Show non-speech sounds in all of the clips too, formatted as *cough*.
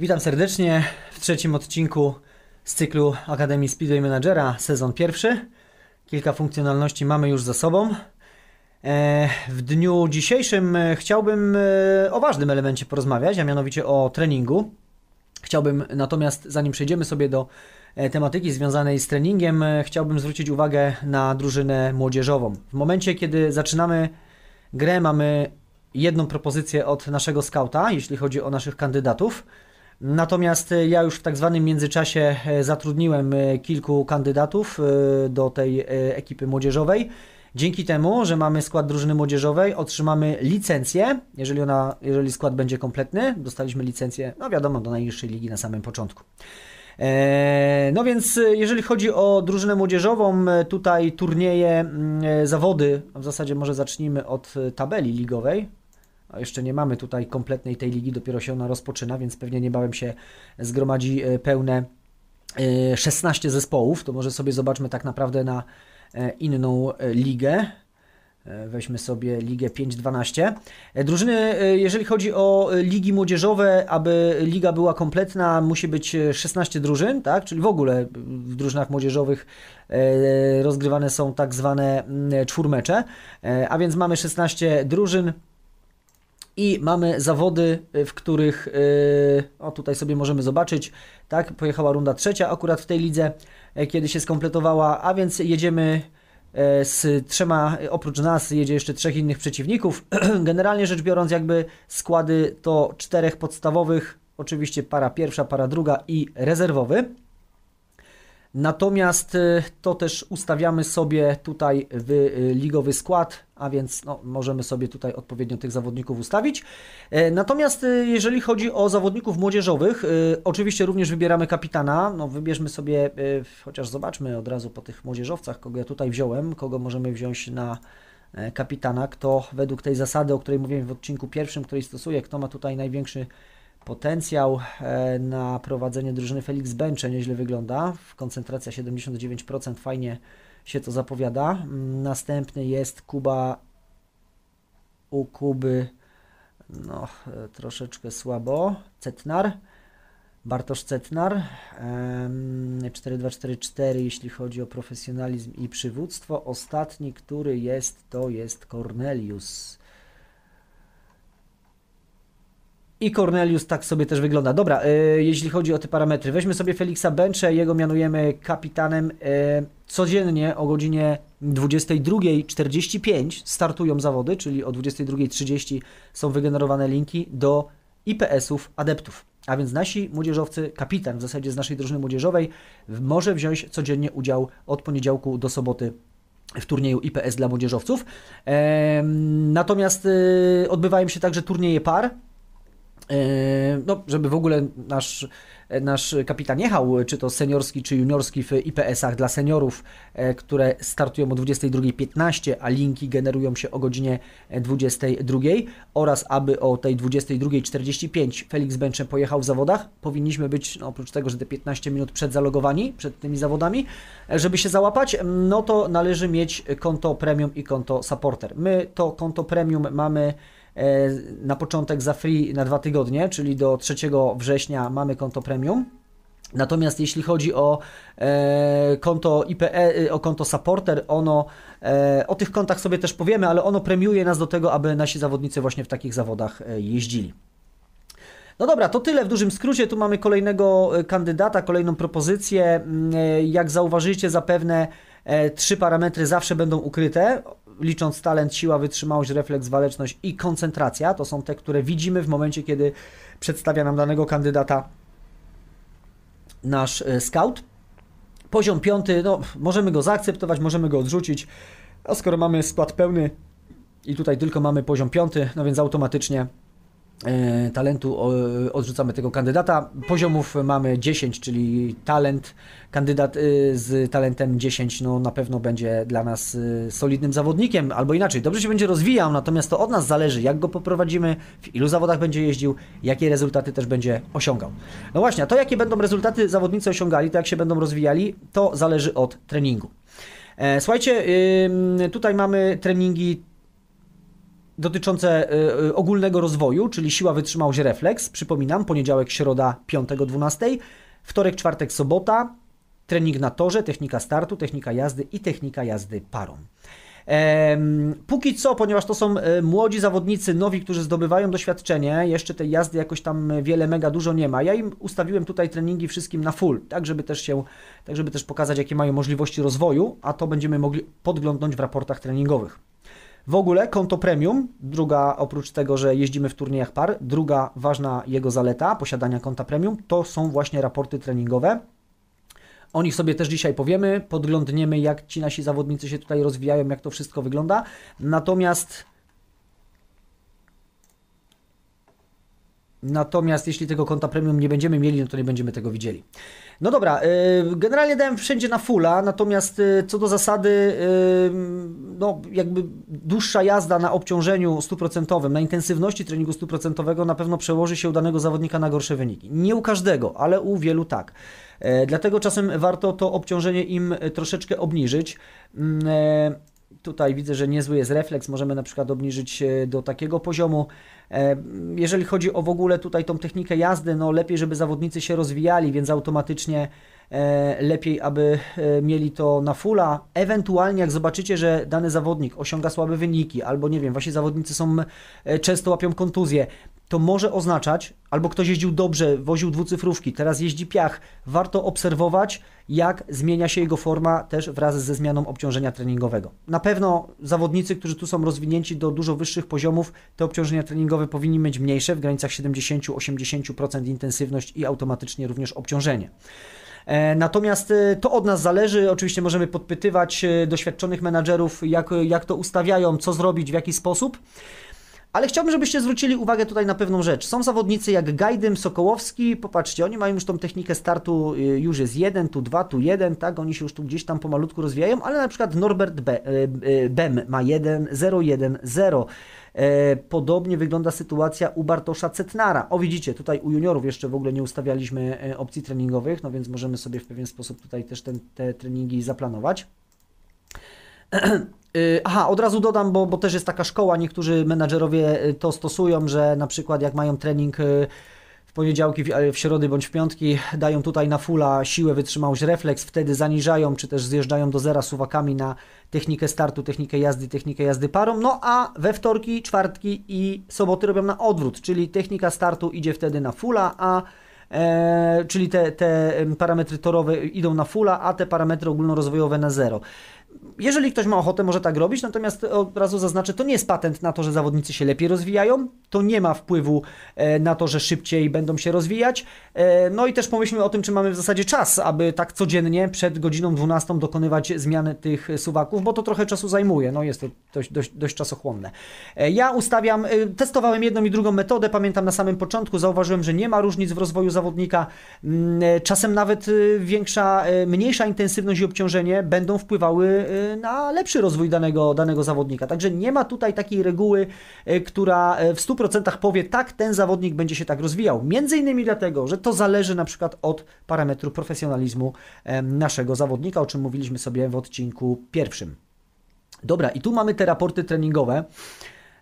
Witam serdecznie w trzecim odcinku z cyklu Akademii Speedway Managera, sezon pierwszy. Kilka funkcjonalności mamy już za sobą. E, w dniu dzisiejszym e, chciałbym e, o ważnym elemencie porozmawiać, a mianowicie o treningu. Chciałbym natomiast, zanim przejdziemy sobie do tematyki związanej z treningiem, chciałbym zwrócić uwagę na drużynę młodzieżową. W momencie, kiedy zaczynamy grę, mamy jedną propozycję od naszego skauta, jeśli chodzi o naszych kandydatów. Natomiast e, ja już w tak zwanym międzyczasie e, zatrudniłem e, kilku kandydatów do tej ekipy młodzieżowej. Dzięki temu, że mamy skład drużyny młodzieżowej, otrzymamy licencję, jeżeli, ona, jeżeli skład będzie kompletny, dostaliśmy licencję, no wiadomo, do najniższej ligi na samym początku. No więc jeżeli chodzi o drużynę młodzieżową, tutaj turnieje, mm, zawody, w zasadzie może zacznijmy od tabeli ligowej, jeszcze nie mamy tutaj kompletnej tej ligi, dopiero się ona rozpoczyna, więc pewnie niebawem się zgromadzi e, pełne 16 e, zespołów. To może sobie zobaczmy tak naprawdę na e, inną ligę. Weźmy sobie Ligę 5-12. Drużyny, jeżeli chodzi o ligi młodzieżowe, aby liga była kompletna, musi być 16 drużyn, tak? Czyli w ogóle w drużynach młodzieżowych rozgrywane są tak zwane czwórmecze. A więc mamy 16 drużyn, i mamy zawody, y, w których, y, o tutaj sobie możemy zobaczyć, tak, pojechała runda trzecia akurat w tej lidze, e, kiedy się skompletowała, a więc jedziemy e, z trzema, e, oprócz nas jedzie jeszcze trzech innych przeciwników. *clears throat* Generalnie rzecz biorąc, jakby składy to czterech podstawowych, oczywiście para pierwsza, para druga i rezerwowy. Natomiast y, to też ustawiamy sobie tutaj w y, ligowy skład, a więc no, możemy sobie tutaj odpowiednio tych zawodników ustawić. E, natomiast y, jeżeli chodzi o zawodników młodzieżowych, oczywiście również wybieramy kapitana. No, wybierzmy sobie, chociaż zobaczmy od razu po tych młodzieżowcach, kogo ja tutaj wziąłem, kogo możemy wziąć na e, kapitana, kto według tej zasady, o której mówiłem w odcinku pierwszym, której stosuję, kto ma tutaj największy Potencjał e, na prowadzenie drużyny Felix Bencze nieźle wygląda. Koncentracja 79%, fajnie się to zapowiada. Mm, następny jest Kuba u Kuby. No, e, troszeczkę słabo. Cetnar. Bartosz Cetnar, 4244, jeśli chodzi o profesjonalizm i przywództwo. Ostatni, który jest, to jest Cornelius. I Cornelius tak sobie też wygląda. Dobra, e, jeśli chodzi o te parametry, weźmy sobie Felixa Bencze, jego mianujemy kapitanem. E, codziennie o godzinie 22.45 startują zawody, czyli o 22.30 są wygenerowane linki do IPS-ów adeptów. A więc nasi młodzieżowcy, kapitan w zasadzie z naszej drużyny młodzieżowej, może wziąć codziennie udział od poniedziałku do soboty w turnieju IPS dla młodzieżowców. Natomiast e, odbywają się także turnieje par, E, no, żeby w ogóle nasz, nasz kapitan jechał, czy to seniorski, czy juniorski w IPS-ach dla seniorów, e, które startują o 22.15, a linki generują się o godzinie 22 oraz aby o tej 22.45 Felix Bęcze pojechał w zawodach, powinniśmy być, no, oprócz tego, że te 15 minut przed zalogowani, przed tymi zawodami, e, żeby się załapać, no to należy mieć konto premium i konto supporter. My to konto premium mamy E, na początek za free na dwa tygodnie, czyli do 3 września mamy konto premium. Natomiast jeśli chodzi o e, konto IPE, y, o konto supporter, ono, e, o tych kontach sobie też powiemy, ale ono premiuje nas do tego, aby nasi zawodnicy właśnie w takich zawodach e, jeździli. No dobra, to tyle w dużym skrócie. Tu mamy kolejnego e, kandydata, kolejną propozycję. Mm, jak zauważycie, zapewne trzy parametry zawsze będą ukryte licząc talent, siła, wytrzymałość, refleks, waleczność i koncentracja, to są te, które widzimy w momencie, kiedy przedstawia nam danego kandydata nasz e, scout. Poziom piąty, no, możemy go zaakceptować, możemy go odrzucić, a skoro mamy skład pełny i tutaj tylko mamy poziom piąty, no więc automatycznie E, talentu odrzucamy tego kandydata. Poziomów mamy 10, czyli talent, kandydat e, z talentem 10 no, na pewno będzie dla nas e, solidnym zawodnikiem, albo inaczej, dobrze się będzie rozwijał, natomiast to od nas zależy, jak go poprowadzimy, w ilu zawodach będzie jeździł, jakie rezultaty też będzie osiągał. No właśnie, a to jakie będą rezultaty zawodnicy osiągali, to jak się będą rozwijali, to zależy od treningu. Słuchajcie, tutaj mamy treningi dotyczące e, e, ogólnego rozwoju, czyli siła, wytrzymałość, refleks. Przypominam, poniedziałek, środa, 5 dwunastej, wtorek, czwartek, sobota, trening na torze, technika startu, technika jazdy i technika jazdy parą. Póki co, ponieważ to są e, młodzi zawodnicy, nowi, którzy zdobywają doświadczenie, jeszcze tej jazdy jakoś tam wiele, mega dużo nie ma. Ja im ustawiłem tutaj treningi wszystkim na full, tak żeby też się, tak żeby też pokazać, jakie mają możliwości rozwoju, a to będziemy mogli podglądnąć w raportach treningowych. W ogóle konto premium, druga oprócz tego, że jeździmy w turniejach par, druga ważna jego zaleta posiadania konta premium to są właśnie raporty treningowe. O nich sobie też dzisiaj powiemy, podglądniemy jak ci nasi zawodnicy się tutaj rozwijają, jak to wszystko wygląda. Natomiast Natomiast jeśli tego konta premium nie będziemy mieli, no to nie będziemy tego widzieli. No dobra, y, generalnie dałem wszędzie na fulla, natomiast y, co do zasady, y, no jakby dłuższa jazda na obciążeniu 100%, na intensywności treningu 100% na pewno przełoży się u danego zawodnika na gorsze wyniki. Nie u każdego, ale u wielu tak. Dlatego czasem warto to obciążenie im troszeczkę obniżyć mm, Tutaj widzę, że niezły jest refleks, możemy na przykład obniżyć e, do takiego poziomu. E, jeżeli chodzi o w ogóle tutaj tą technikę jazdy, no lepiej, żeby zawodnicy się rozwijali, więc automatycznie e, lepiej, aby mieli to na fulla. Ewentualnie, jak zobaczycie, że dany zawodnik osiąga słabe wyniki, albo nie wiem, właśnie zawodnicy są często łapią kontuzję, to może oznaczać, albo ktoś jeździł dobrze, woził dwucyfrówki, teraz jeździ piach. Warto obserwować, jak zmienia się jego forma też wraz ze zmianą obciążenia treningowego. Na pewno zawodnicy, którzy tu są rozwinięci do dużo wyższych poziomów, te obciążenia treningowe powinny mieć mniejsze, w granicach 70-80% intensywność i automatycznie również obciążenie. E, natomiast e, to od nas zależy. Oczywiście możemy podpytywać e, doświadczonych menadżerów, jak, jak to ustawiają, co zrobić, w jaki sposób. Ale chciałbym, żebyście zwrócili uwagę tutaj na pewną rzecz. Są zawodnicy jak Gajdym, Sokołowski, popatrzcie, oni mają już tą technikę startu, y, już jest jeden, tu dwa, tu jeden, tak, oni się już tu gdzieś tam pomalutku rozwijają, ale na przykład Norbert Be y, y, Bem ma 1, 0, 1, 0. Podobnie wygląda sytuacja u Bartosza Cetnara. O widzicie, tutaj u juniorów jeszcze w ogóle nie ustawialiśmy e, opcji treningowych, no więc możemy sobie w pewien sposób tutaj też ten, te treningi zaplanować. Y, aha, od razu dodam, bo, bo też jest taka szkoła, niektórzy menadżerowie y, to stosują, że na przykład jak mają trening y, w poniedziałki, w środy bądź w piątki, dają tutaj na fula siłę, wytrzymałość, refleks, wtedy zaniżają czy też zjeżdżają do zera suwakami na technikę startu, technikę jazdy, technikę jazdy parą, no a we wtorki, czwartki i soboty robią na odwrót, czyli technika startu idzie wtedy na fula, a E, czyli te, te parametry torowe idą na fula, a te parametry ogólnorozwojowe na zero jeżeli ktoś ma ochotę, może tak robić, natomiast od razu zaznaczę, to nie jest patent na to, że zawodnicy się lepiej rozwijają, to nie ma wpływu e, na to, że szybciej będą się rozwijać. E, no i też pomyślmy o tym, czy mamy w zasadzie czas, aby tak codziennie przed godziną 12 dokonywać zmiany tych suwaków, bo to trochę czasu zajmuje, no jest to dość, dość, dość czasochłonne. E, ja ustawiam, testowałem jedną i drugą metodę, pamiętam na samym początku, zauważyłem, że nie ma różnic w rozwoju zawodnika, mm, czasem nawet większa, mniejsza intensywność i obciążenie będą wpływały na lepszy rozwój danego, danego zawodnika. Także nie ma tutaj takiej reguły, e, która e, w 100% powie, tak, ten zawodnik będzie się tak rozwijał. Między innymi dlatego, że to zależy na przykład od parametru profesjonalizmu e, naszego zawodnika, o czym mówiliśmy sobie w odcinku pierwszym. Dobra, i tu mamy te raporty treningowe.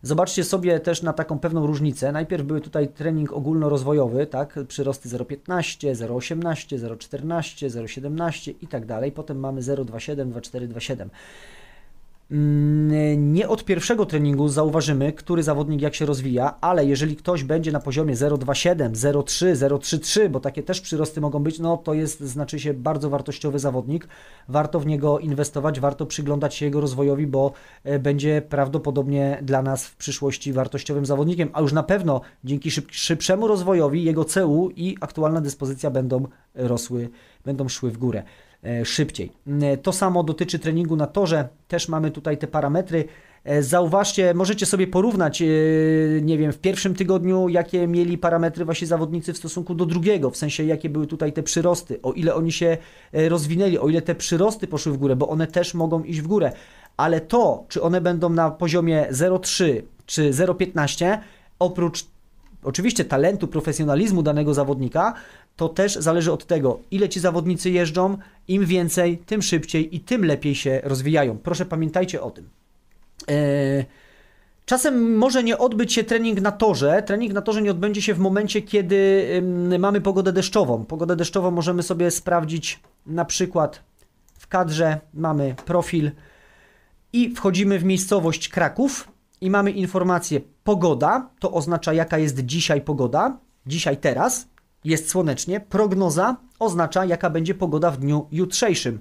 Zobaczcie sobie też na taką pewną różnicę. Najpierw były tutaj trening ogólnorozwojowy, tak? Przyrosty 0,15, 0,18, 0,14, 0,17 i tak dalej. Potem mamy 0,27, 2,4, 2,7. Mm, nie od pierwszego treningu zauważymy, który zawodnik jak się rozwija, ale jeżeli ktoś będzie na poziomie 0,27, 0,3, 0,33, bo takie też przyrosty mogą być, no to jest, znaczy się, bardzo wartościowy zawodnik. Warto w niego inwestować, warto przyglądać się jego rozwojowi, bo e, będzie prawdopodobnie dla nas w przyszłości wartościowym zawodnikiem, a już na pewno dzięki szyb szybszemu rozwojowi jego CU i aktualna dyspozycja będą rosły, będą szły w górę. E, szybciej. E, to samo dotyczy treningu na torze, też mamy tutaj te parametry. E, zauważcie, możecie sobie porównać, nie wiem, w pierwszym tygodniu, jakie mieli parametry właśnie zawodnicy w stosunku do drugiego, w sensie jakie były tutaj te przyrosty, o ile oni się rozwinęli, o ile te przyrosty poszły w górę, bo one też mogą iść w górę, ale to, czy one będą na poziomie 0,3 czy 0,15, oprócz oczywiście talentu, profesjonalizmu danego zawodnika, to też zależy od tego, ile ci zawodnicy jeżdżą. Im więcej, tym szybciej i tym lepiej się rozwijają. Proszę pamiętajcie o tym. E, czasem może nie odbyć się trening na torze. Trening na torze nie odbędzie się w momencie, kiedy mamy pogodę deszczową. Pogodę deszczową możemy sobie sprawdzić na przykład w kadrze. Mamy profil i wchodzimy w miejscowość Kraków i mamy informację pogoda. To oznacza, jaka jest dzisiaj pogoda. Dzisiaj, teraz jest słonecznie. Prognoza oznacza, jaka będzie pogoda w dniu jutrzejszym.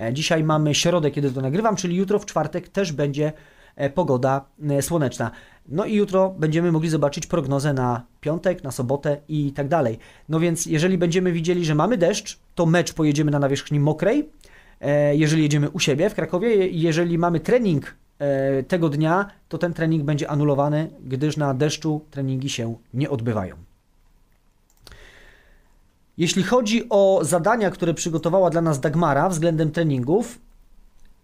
E, dzisiaj mamy środę, kiedy to nagrywam, czyli jutro w czwartek też będzie e, pogoda e, słoneczna. No i jutro będziemy mogli zobaczyć prognozę na piątek, na sobotę i tak dalej. No więc jeżeli będziemy widzieli, że mamy deszcz, to mecz pojedziemy na nawierzchni mokrej. Jeżeli jedziemy u siebie w Krakowie, jeżeli mamy trening tego dnia, to ten trening będzie anulowany, gdyż na deszczu treningi się nie odbywają. Jeśli chodzi o zadania, które przygotowała dla nas Dagmara względem treningów,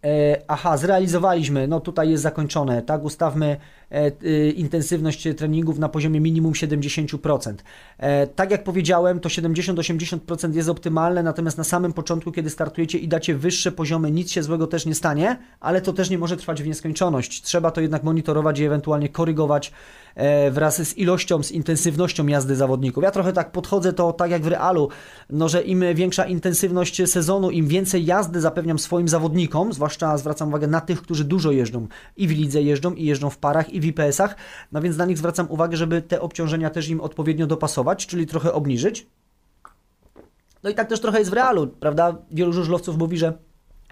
e, aha, zrealizowaliśmy, no tutaj jest zakończone, tak, ustawmy e, e, intensywność treningów na poziomie minimum 70%. E, tak jak powiedziałem, to 70-80% jest optymalne, natomiast na samym początku, kiedy startujecie i dacie wyższe poziomy, nic się złego też nie stanie, ale to też nie może trwać w nieskończoność. Trzeba to jednak monitorować i ewentualnie korygować E, wraz z ilością, z intensywnością jazdy zawodników. Ja trochę tak podchodzę to tak jak w realu, no że im większa intensywność sezonu, im więcej jazdy zapewniam swoim zawodnikom, zwłaszcza zwracam uwagę na tych, którzy dużo jeżdżą i w lidze jeżdżą i jeżdżą w parach i w IPS-ach, no więc na nich zwracam uwagę, żeby te obciążenia też im odpowiednio dopasować, czyli trochę obniżyć. No i tak też trochę jest w realu, prawda? Wielu żużlowców mówi, że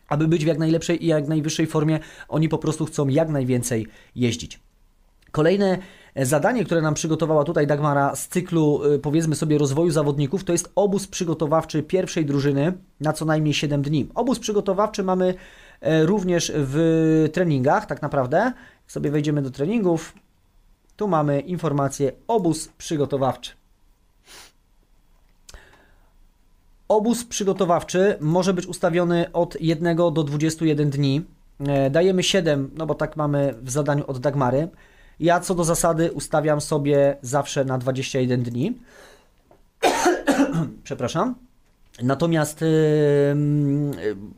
aby być w jak najlepszej i jak najwyższej formie, oni po prostu chcą jak najwięcej jeździć. Kolejne E, zadanie, które nam przygotowała tutaj Dagmara z cyklu, e, powiedzmy sobie, rozwoju zawodników, to jest obóz przygotowawczy pierwszej drużyny na co najmniej 7 dni. Obóz przygotowawczy mamy e, również w treningach, tak naprawdę. Jak sobie wejdziemy do treningów, tu mamy informację obóz przygotowawczy. Obóz przygotowawczy może być ustawiony od 1 do 21 dni. Dajemy 7, no bo tak mamy w zadaniu od Dagmary. Ja co do zasady ustawiam sobie zawsze na 21 dni. *clears throat* Przepraszam. Natomiast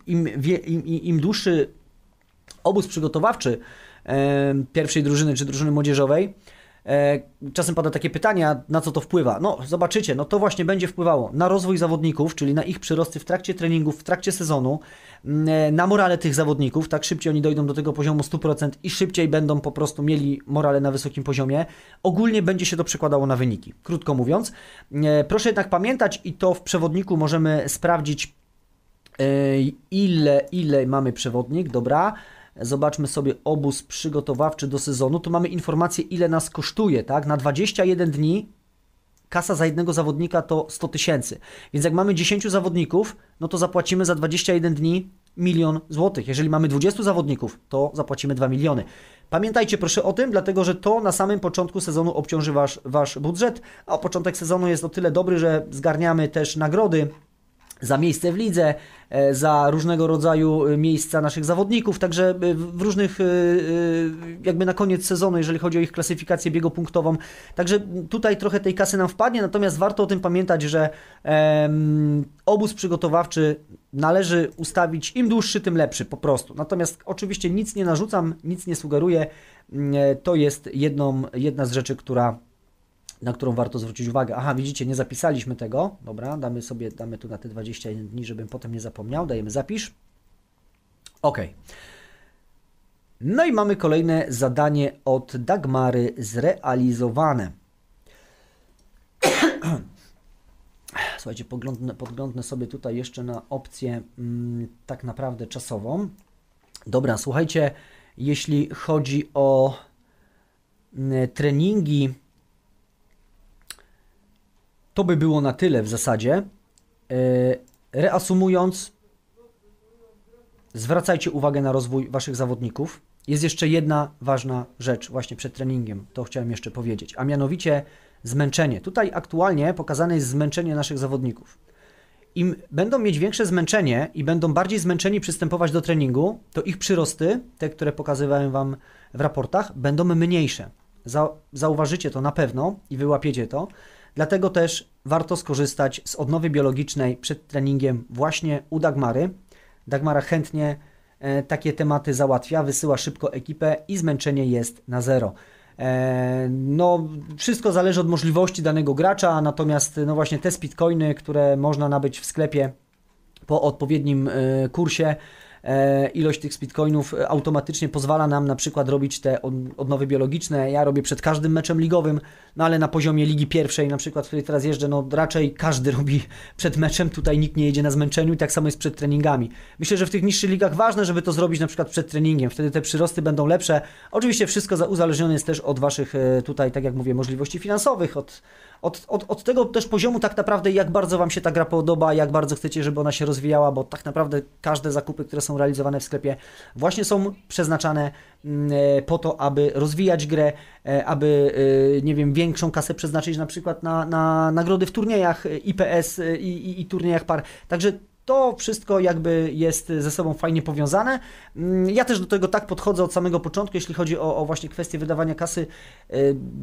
im, im, im dłuższy obóz przygotowawczy pierwszej drużyny czy drużyny młodzieżowej, E, czasem pada takie pytania, na co to wpływa. No, zobaczycie, no to właśnie będzie wpływało na rozwój zawodników, czyli na ich przyrosty w trakcie treningów, w trakcie sezonu, mm, e, na morale tych zawodników, tak szybciej oni dojdą do tego poziomu 100% i szybciej będą po prostu mieli morale na wysokim poziomie. Ogólnie będzie się to przekładało na wyniki, krótko mówiąc. E, proszę jednak pamiętać i to w przewodniku możemy sprawdzić ile, ile mamy przewodnik, dobra zobaczmy sobie obóz przygotowawczy do sezonu, tu mamy informację, ile nas kosztuje, tak? Na 21 dni kasa za jednego zawodnika to 100 tysięcy. Więc jak mamy 10 zawodników, no to zapłacimy za 21 dni milion złotych. Jeżeli mamy 20 zawodników, to zapłacimy 2 miliony. Pamiętajcie proszę o tym, dlatego że to na samym początku sezonu obciąży wasz, wasz budżet, a początek sezonu jest o tyle dobry, że zgarniamy też nagrody za miejsce w lidze, e, za różnego rodzaju e, miejsca naszych zawodników, także e, w różnych, jakby na koniec sezonu, jeżeli chodzi o ich klasyfikację biegopunktową. Także tutaj trochę tej kasy nam wpadnie, natomiast warto o tym pamiętać, że obóz przygotowawczy należy ustawić im dłuższy, tym lepszy po prostu. Natomiast oczywiście nic nie narzucam, nic nie sugeruję. Mm, to jest jedną, jedna z rzeczy, która na którą warto zwrócić uwagę. Aha, widzicie, nie zapisaliśmy tego. Dobra, damy sobie, damy tu na te 21 dni, żebym potem nie zapomniał. Dajemy zapisz. OK. No i mamy kolejne zadanie od Dagmary zrealizowane. *clears throat* Słuchajcie, podglądnę, podglądnę sobie tutaj jeszcze na opcję mm, tak naprawdę czasową. Dobra, słuchajcie, jeśli chodzi o mm, treningi to by było na tyle w zasadzie. E, reasumując, zwracajcie uwagę na rozwój waszych zawodników. Jest jeszcze jedna ważna rzecz właśnie przed treningiem, to chciałem jeszcze powiedzieć, a mianowicie zmęczenie. Tutaj aktualnie pokazane jest zmęczenie naszych zawodników. Im będą mieć większe zmęczenie i będą bardziej zmęczeni przystępować do treningu, to ich przyrosty, te, które pokazywałem Wam w raportach, będą mniejsze. Zauważycie to na pewno i wyłapiecie to. Dlatego też warto skorzystać z odnowy biologicznej przed treningiem właśnie u Dagmary. Dagmara chętnie e, takie tematy załatwia, wysyła szybko ekipę i zmęczenie jest na zero. E, no, wszystko zależy od możliwości danego gracza, natomiast no właśnie te speedcoiny, które można nabyć w sklepie po odpowiednim e, kursie, E, ilość tych bitcoinów e, automatycznie pozwala nam na przykład robić te odnowy biologiczne. Ja robię przed każdym meczem ligowym, no ale na poziomie ligi pierwszej, na przykład, w której teraz jeżdżę, no raczej każdy *laughs* robi przed meczem, tutaj nikt nie jedzie na zmęczeniu i tak samo jest przed treningami. Myślę, że w tych niższych ligach ważne, żeby to zrobić na przykład przed treningiem, wtedy te przyrosty będą lepsze. Oczywiście wszystko uzależnione jest też od Waszych e, tutaj, tak jak mówię, możliwości finansowych, od, od, od, od tego też poziomu tak naprawdę, jak bardzo Wam się ta gra podoba, jak bardzo chcecie, żeby ona się rozwijała, bo tak naprawdę każde zakupy, które są są realizowane w sklepie, właśnie są przeznaczane mm, e, po to, aby rozwijać grę, e, aby, e, nie wiem, większą kasę przeznaczyć na przykład na, na nagrody w turniejach IPS i, i, i turniejach par. Także to wszystko jakby jest ze sobą fajnie powiązane. Mm, ja też do tego tak podchodzę od samego początku, jeśli chodzi o, o, właśnie kwestię wydawania kasy.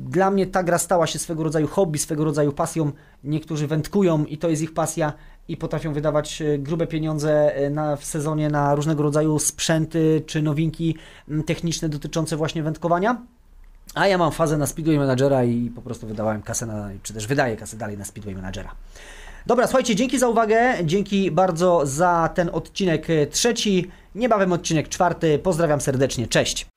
Dla mnie ta gra stała się swego rodzaju hobby, swego rodzaju pasją. Niektórzy wędkują i to jest ich pasja i potrafią wydawać e, grube pieniądze e, na, w sezonie na różnego rodzaju sprzęty czy nowinki techniczne dotyczące właśnie wędkowania. A ja mam fazę na Speedway Managera i po prostu wydawałem kasę na, czy też wydaję kasę dalej na Speedway Managera. Dobra, słuchajcie, dzięki za uwagę, dzięki bardzo za ten odcinek e, trzeci, niebawem odcinek czwarty. Pozdrawiam serdecznie, cześć!